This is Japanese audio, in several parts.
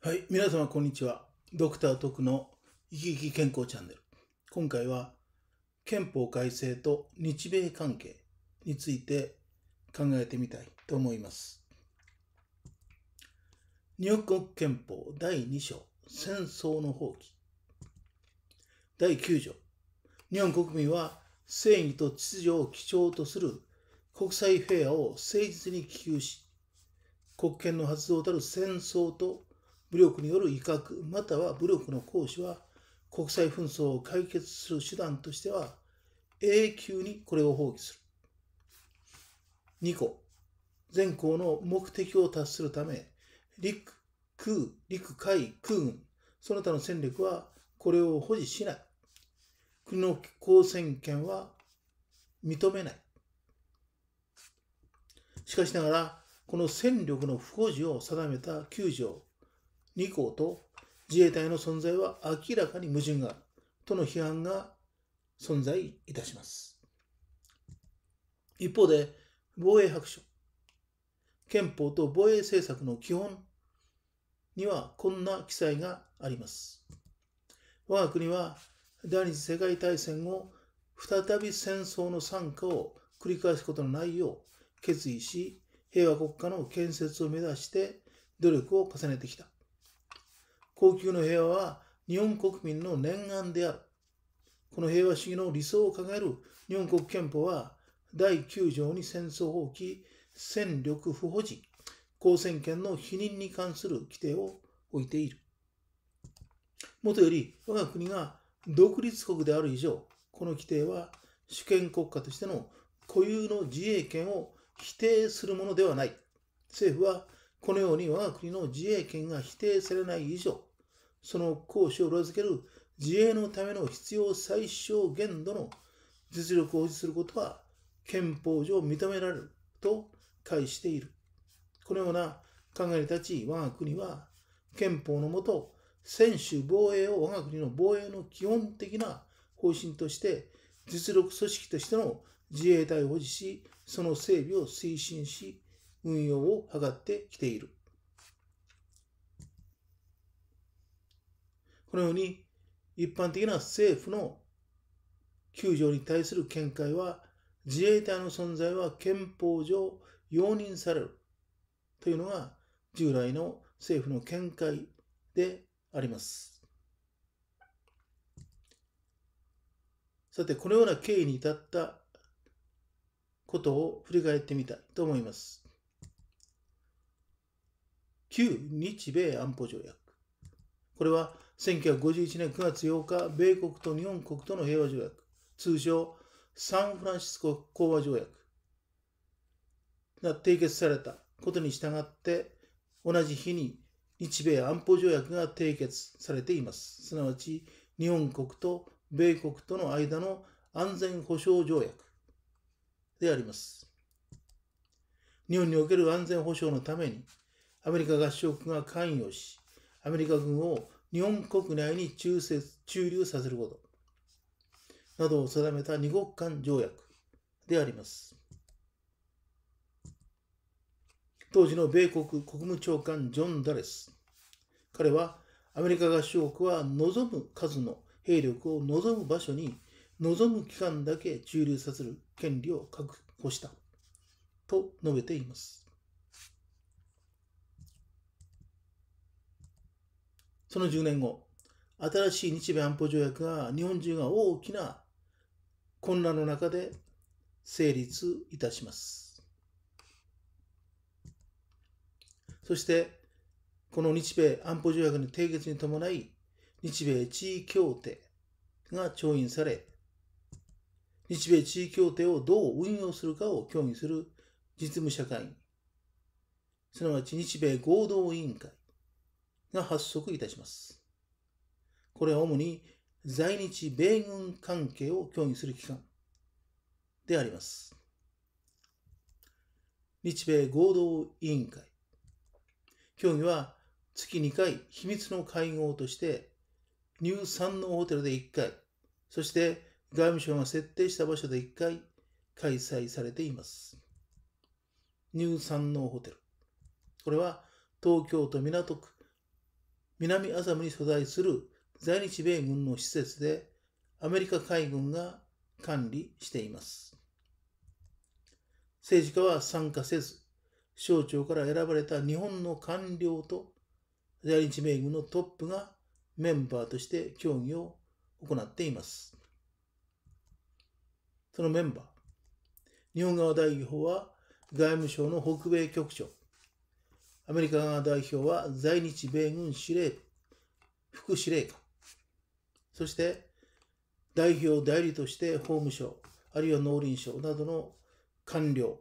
はい、皆様こんにちは。ドクター徳の生き生き健康チャンネル。今回は憲法改正と日米関係について考えてみたいと思います。日本国憲法第2章戦争の放棄第9条日本国民は正義と秩序を基調とする国際フェアを誠実に希求し国権の発動たる戦争と武力による威嚇または武力の行使は国際紛争を解決する手段としては永久にこれを放棄する。2個、全項の目的を達するため、陸、空、陸海、空軍、その他の戦力はこれを保持しない。国の交戦権は認めない。しかしながら、この戦力の不保持を定めた9条、2項と自衛隊の存在は明らかに矛盾があるとの批判が存在いたします。一方で、防衛白書、憲法と防衛政策の基本にはこんな記載があります。我が国は第二次世界大戦後、再び戦争の惨禍を繰り返すことのないよう決意し、平和国家の建設を目指して努力を重ねてきた。高級の平和は日本国民の念願である。この平和主義の理想を掲げる日本国憲法は、第9条に戦争放棄、戦力不保持、公選権の否認に関する規定を置いている。もとより、我が国が独立国である以上、この規定は主権国家としての固有の自衛権を否定するものではない。政府はこのように我が国の自衛権が否定されない以上、その行使を裏付ける自衛のための必要最小限度の実力を保持することは憲法上認められると解している。このような考えに立ち、我が国は憲法のもと、専守防衛を我が国の防衛の基本的な方針として、実力組織としての自衛隊を保持し、その整備を推進し、運用を図ってきている。このように一般的な政府の救助に対する見解は自衛隊の存在は憲法上容認されるというのが従来の政府の見解であります。さて、このような経緯に至ったことを振り返ってみたいと思います。旧日米安保条約。これは1951年9月8日、米国と日本国との平和条約、通称サンフランシスコ講和条約が締結されたことに従って、同じ日に日米安保条約が締結されています。すなわち、日本国と米国との間の安全保障条約であります。日本における安全保障のために、アメリカ合衆国が関与し、アメリカ軍を日本国内に駐留させることなどを定めた二国間条約であります。当時の米国国務長官ジョン・ダレス。彼はアメリカ合衆国は望む数の兵力を望む場所に望む期間だけ駐留させる権利を確保したと述べています。その10年後、新しい日米安保条約が日本中が大きな混乱の中で成立いたします。そして、この日米安保条約の締結に伴い、日米地位協定が調印され、日米地位協定をどう運用するかを協議する実務者会議、すなわち日米合同委員会、が発足いたします。これは主に在日米軍関係を協議する機関であります。日米合同委員会。協議は月2回秘密の会合として、ニューサンノホテルで1回、そして外務省が設定した場所で1回開催されています。ニューサンノホテル。これは東京都港区南麻布に所在する在日米軍の施設でアメリカ海軍が管理しています。政治家は参加せず、省庁から選ばれた日本の官僚と在日米軍のトップがメンバーとして協議を行っています。そのメンバー、日本側代表は外務省の北米局長、アメリカ側代表は在日米軍司令部、副司令官、そして代表代理として法務省、あるいは農林省などの官僚、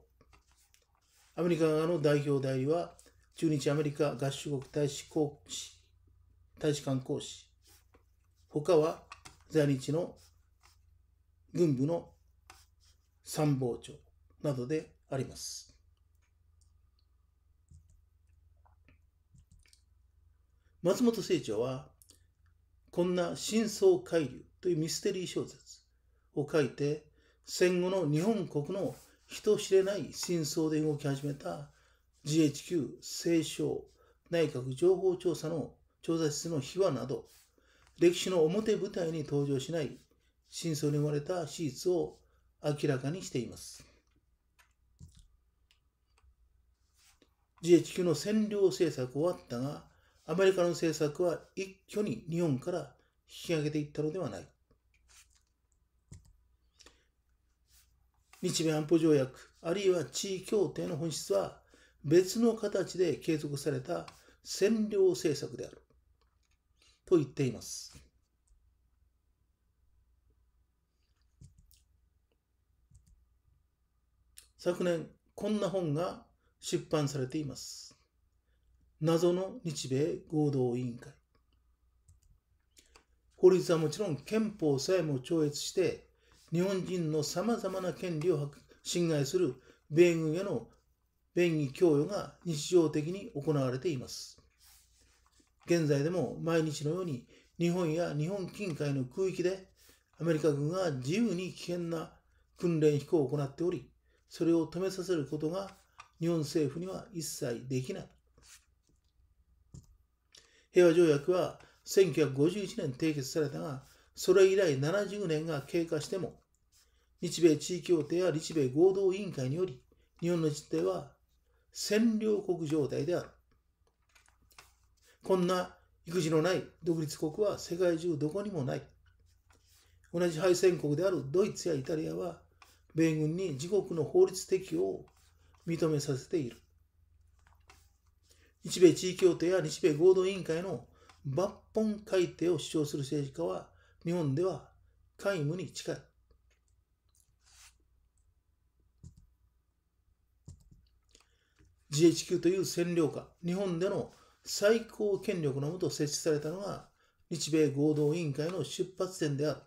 アメリカ側の代表代理は駐日アメリカ合衆国大使公使大使館公使、他は在日の軍部の参謀長などであります。松本清張は、こんな真相海流というミステリー小説を書いて、戦後の日本国の人知れない真相で動き始めた GHQ 清少内閣情報調査の調査室の秘話など、歴史の表舞台に登場しない真相に生まれた史実を明らかにしています。GHQ の占領政策終わったが、アメリカの政策は一挙に日本から引き上げていったのではない。日米安保条約、あるいは地位協定の本質は、別の形で継続された占領政策である。と言っています。昨年、こんな本が出版されています。謎の日米合同委員会。法律はもちろん憲法さえも超越して、日本人のさまざまな権利を侵害する米軍への便宜供与が日常的に行われています。現在でも毎日のように日本や日本近海の空域でアメリカ軍が自由に危険な訓練飛行を行っており、それを止めさせることが日本政府には一切できない。平和条約は1951年締結されたが、それ以来70年が経過しても、日米地位協定や日米合同委員会により、日本の実態は占領国状態である。こんな育児のない独立国は世界中どこにもない。同じ敗戦国であるドイツやイタリアは、米軍に自国の法律適用を認めさせている。日米地位協定や日米合同委員会の抜本改定を主張する政治家は、日本では皆無に近い。GHQ という占領下、日本での最高権力のもと設置されたのが、日米合同委員会の出発点である。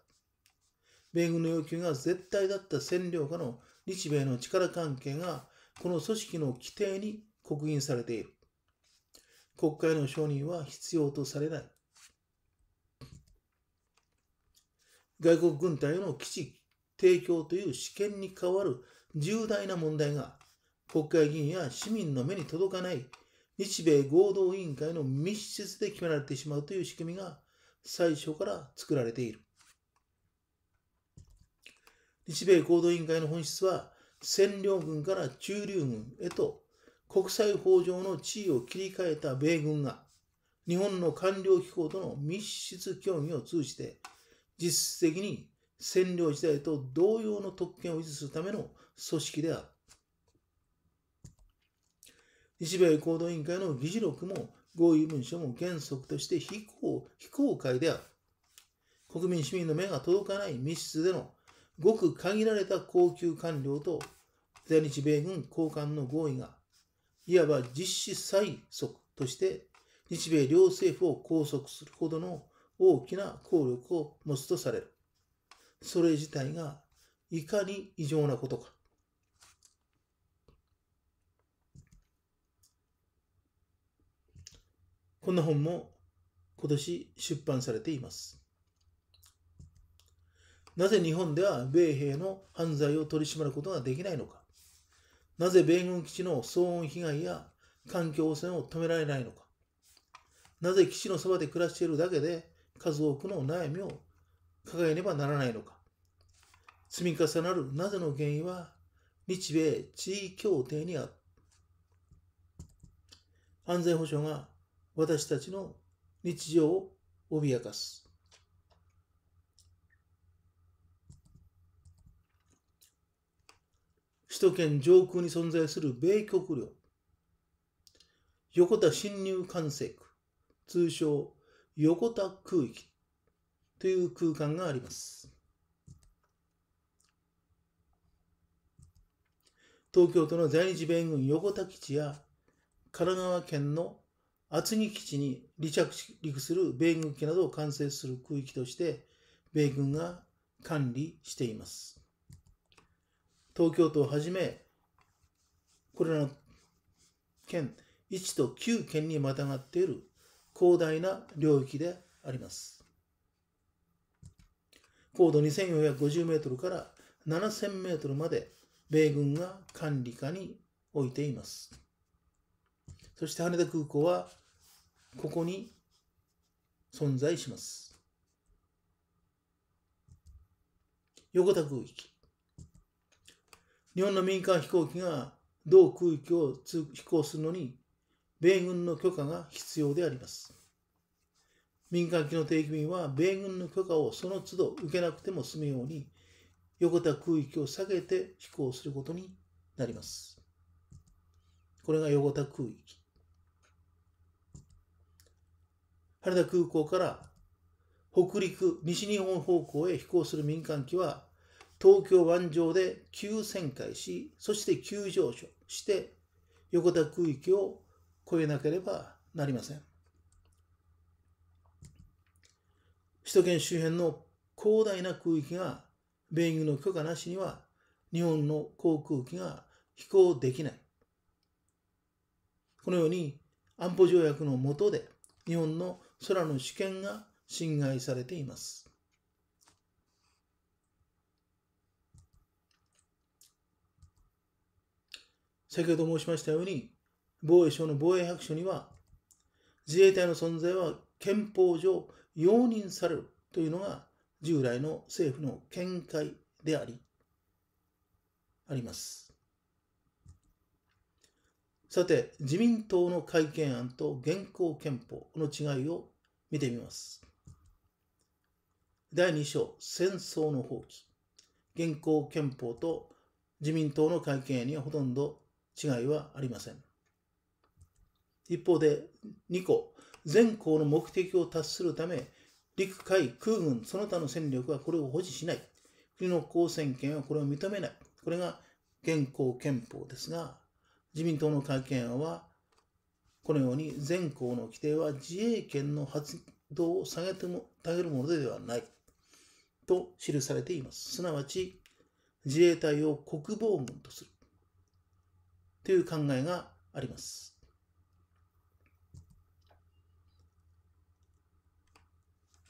米軍の要求が絶対だった占領下の日米の力関係が、この組織の規定に刻印されている。国会の承認は必要とされない。外国軍隊の基地提供という試験に代わる重大な問題が国会議員や市民の目に届かない日米合同委員会の密室で決められてしまうという仕組みが最初から作られている。日米合同委員会の本質は占領軍から駐留軍へと国際法上の地位を切り替えた米軍が、日本の官僚機構との密室協議を通じて、実質的に占領時代と同様の特権を維持するための組織である。日米行動委員会の議事録も合意文書も原則として非公非公開である。国民市民の目が届かない密室でのごく限られた高級官僚と在日米軍高官の合意がいわば実施最速として日米両政府を拘束するほどの大きな効力を持つとされる。それ自体がいかに異常なことか。こんな本も今年出版されています。なぜ日本では米兵の犯罪を取り締まることができないのか。なぜ米軍基地の騒音被害や環境汚染を止められないのか。なぜ基地のそばで暮らしているだけで数多くの悩みを抱えねばならないのか。積み重なるなぜの原因は日米地位協定にある。安全保障が私たちの日常を脅かす。首都圏上空に存在する米国領横田侵入管制区通称横田空域という空間があります東京都の在日米軍横田基地や神奈川県の厚木基地に離着陸する米軍機などを管制する空域として米軍が管理しています東京都をはじめ、これらの県、1と9県にまたがっている広大な領域であります。高度2450メートルから7000メートルまで米軍が管理下に置いています。そして羽田空港はここに存在します。横田空域。日本の民間飛行機が同空域を飛行するのに、米軍の許可が必要であります。民間機の定期便は、米軍の許可をその都度受けなくても済むように、横田空域を下げて飛行することになります。これが横田空域。羽田空港から北陸、西日本方向へ飛行する民間機は東京湾上で急旋回し、そして急上昇して、横田空域を越えなければなりません。首都圏周辺の広大な空域が米軍の許可なしには日本の航空機が飛行できない。このように安保条約の下で日本の空の主権が侵害されています。先ほど申しましたように、防衛省の防衛白書には、自衛隊の存在は憲法上容認されるというのが従来の政府の見解であり、あります。さて、自民党の改憲案と現行憲法の違いを見てみます。第2章、戦争の放棄。現行憲法と自民党の改憲案にはほとんど違いはありません。一方で2個、全項の目的を達するため、陸海空軍その他の戦力はこれを保持しない。国の公選権はこれを認めない。これが現行憲法ですが、自民党の改憲案は、このように全項の規定は自衛権の発動を下げても下げるものではないと記されています。すなわち、自衛隊を国防軍とする。という考えがあります。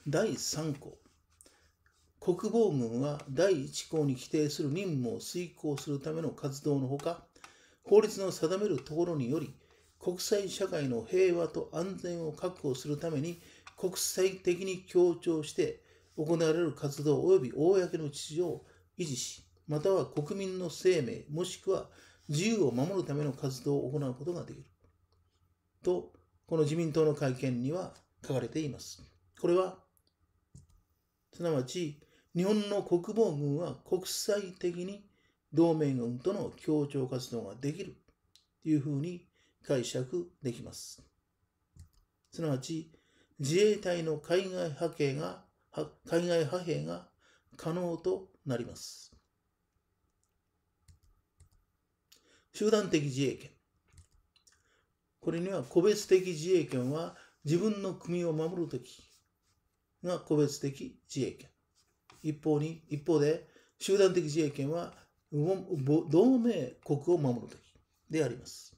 第3項国防軍は第1項に規定する任務を遂行するための活動のほか法律の定めるところにより国際社会の平和と安全を確保するために国際的に協調して行われる活動及び公の秩序を維持しまたは国民の生命もしくは自由を守るための活動を行うことができる。と、この自民党の会見には書かれています。これは、すなわち、日本の国防軍は国際的に同盟軍との協調活動ができるというふうに解釈できます。すなわち、自衛隊の海外派兵が、海外派兵が可能となります。集団的自衛権。これには個別的自衛権は自分の国を守るときが個別的自衛権。一方に、一方で集団的自衛権は同盟国を守るときであります。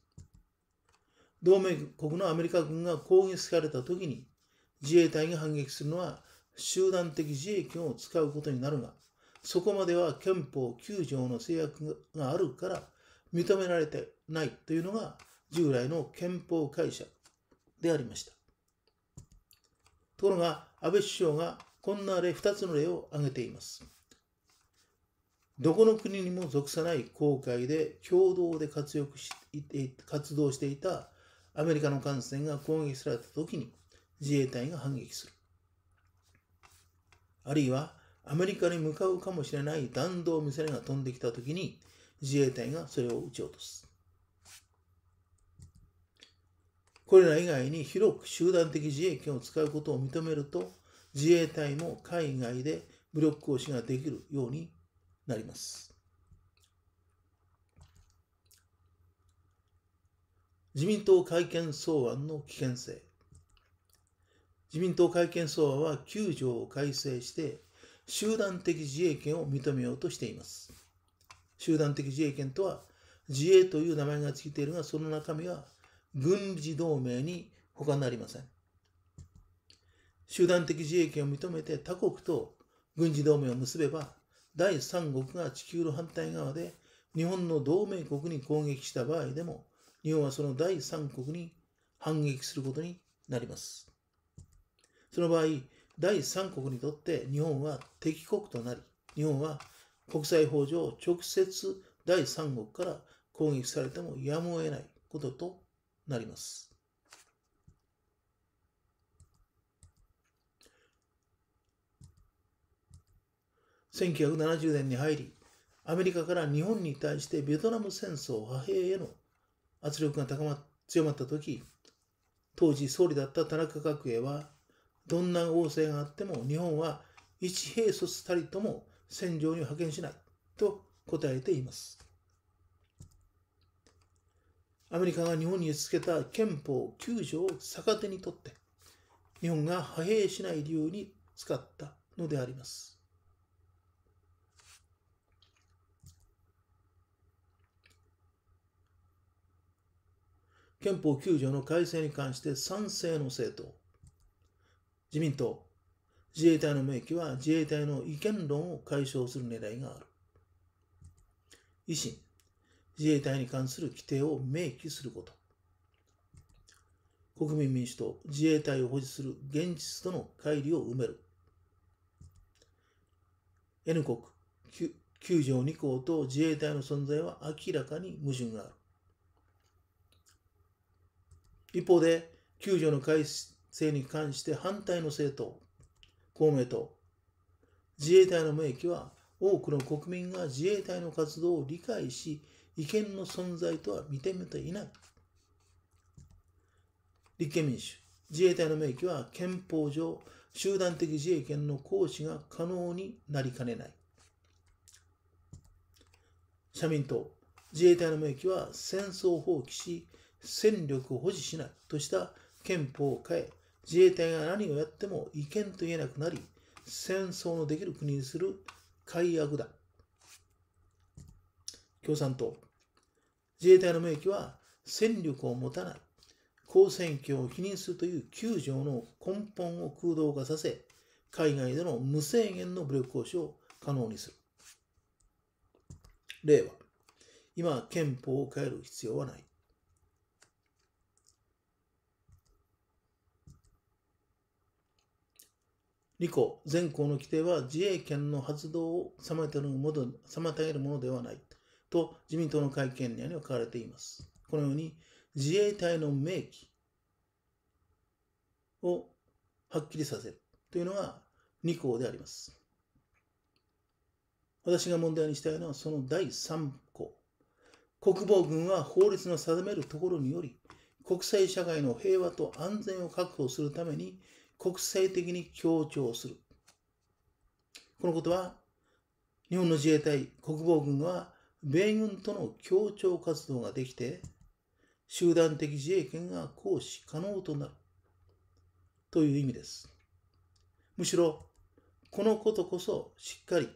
同盟国のアメリカ軍が攻撃されたときに自衛隊が反撃するのは集団的自衛権を使うことになるが、そこまでは憲法9条の制約があるから認められてないというのが従来の憲法解釈でありました。ところが安倍首相がこんな例2つの例を挙げています。どこの国にも属さない航海で共同で活躍し活動していたアメリカの艦船が攻撃された時に自衛隊が反撃する。あるいはアメリカに向かうかもしれない弾道ミサイルが飛んできた時に自衛隊がそれを撃ち落とす。これら以外に広く集団的自衛権を使うことを認めると、自衛隊も海外で武力行使ができるようになります。自民党改憲草案の危険性。自民党改憲草案は9条を改正して、集団的自衛権を認めようとしています。集団的自衛権とは、自衛という名前が付いているが、その中身は軍事同盟に他なりません。集団的自衛権を認めて他国と軍事同盟を結べば、第三国が地球の反対側で日本の同盟国に攻撃した場合でも、日本はその第三国に反撃することになります。その場合、第三国にとって日本は敵国となり、日本は国際法上直接第三国から攻撃されてもやむを得ないこととなります。1970年に入り、アメリカから日本に対してベトナム戦争派兵への圧力が高ま強まった時、当時総理だった田中角栄は、どんな王政があっても日本は一兵卒たりとも戦場に派遣しないと答えています。アメリカが日本につけた憲法9条を逆手にとって、日本が派兵しない理由に使ったのであります。憲法9条の改正に関して賛成の政党、自民党、自衛隊の明記は自衛隊の違憲論を解消する狙いがある。維新、自衛隊に関する規定を明記すること。国民民主党、自衛隊を保持する現実との乖離を埋める。N 国、9条2項と自衛隊の存在は明らかに矛盾がある。一方で、9条の改正に関して反対の政党、公明党、自衛隊の名義は多くの国民が自衛隊の活動を理解し、違憲の存在とは認めていない。立憲民主、自衛隊の名義は憲法上、集団的自衛権の行使が可能になりかねない。社民党、自衛隊の名義は戦争を放棄し、戦力を保持しないとした憲法を変え、自衛隊が何をやっても違憲と言えなくなり、戦争のできる国にする改悪だ。共産党。自衛隊の名義は戦力を持たない、公選挙を否認するという9条の根本を空洞化させ、海外での無制限の武力行使を可能にする。令和。今、憲法を変える必要はない。理項、前項の規定は自衛権の発動を妨げるものではないと自民党の会見には書かれています。このように自衛隊の明記をはっきりさせるというのが2項であります。私が問題にしたいのはその第3項。国防軍は法律の定めるところにより、国際社会の平和と安全を確保するために国際的に強調する。このことは、日本の自衛隊、国防軍は、米軍との協調活動ができて、集団的自衛権が行使可能となる。という意味です。むしろ、このことこそしっかり、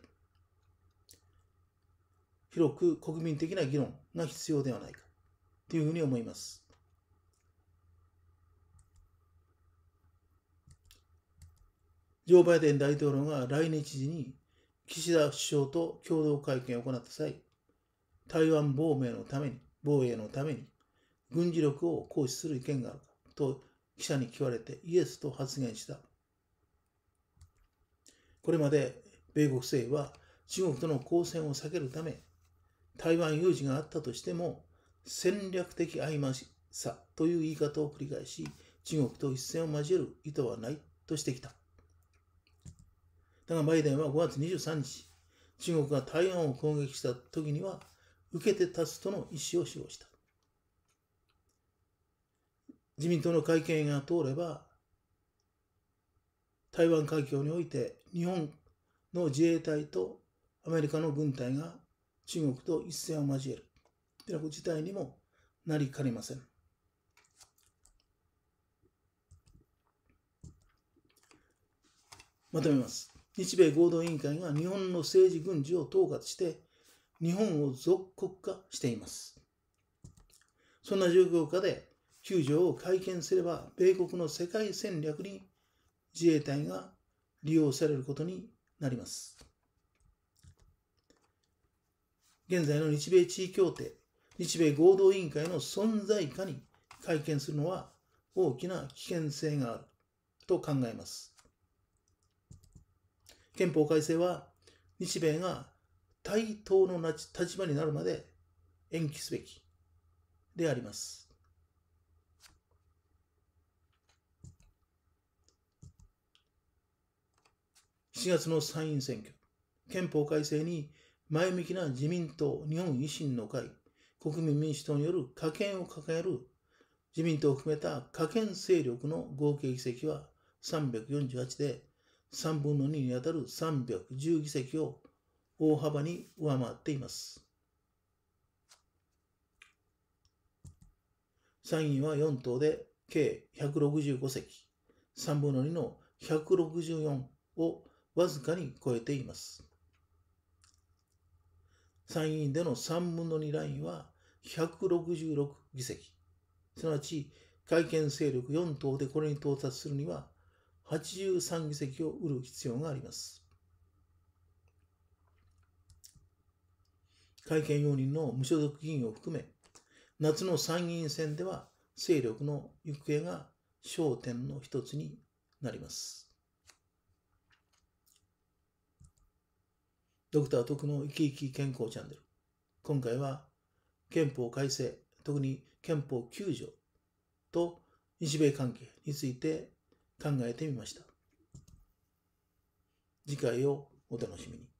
広く国民的な議論が必要ではないか、というふうに思います。ジョー・バイデン大統領が来日時に岸田首相と共同会見を行った際、台湾防衛のために、防衛のために軍事力を行使する意見があるかと記者に聞かれてイエスと発言した。これまで米国政府は中国との交戦を避けるため、台湾有事があったとしても戦略的曖昧さという言い方を繰り返し、中国と一線を交える意図はないとしてきた。だがバイデンは5月23日、中国が台湾を攻撃した時には、受けて立つとの意思を示した。自民党の会見が通れば、台湾海峡において日本の自衛隊とアメリカの軍隊が中国と一線を交えるという事態にもなりかねません。まとめます。日米合同委員会が日本の政治軍事を統括して日本を属国化していますそんな状況下で9条を改憲すれば米国の世界戦略に自衛隊が利用されることになります現在の日米地位協定日米合同委員会の存在下に改憲するのは大きな危険性があると考えます憲法改正は日米が対等の立場になるまで延期すべきであります。7月の参院選挙、憲法改正に前向きな自民党、日本維新の会、国民民主党による加権を掲げる自民党を含めた加権勢力の合計議席は348で、3分の2にあたる310議席を大幅に上回っています。参院は4党で計165席、3分の2の164をわずかに超えています。参院での3分の2ラインは166議席、すなわち改憲勢力4党でこれに到達するには83議席を売る必要があります。改憲容認の無所属議員を含め、夏の参議院選では勢力の行方が焦点の一つになります。ドクター徳の生き生き健康チャンネル。今回は憲法改正、特に憲法9条と日米関係について考えてみました。次回をお楽しみに。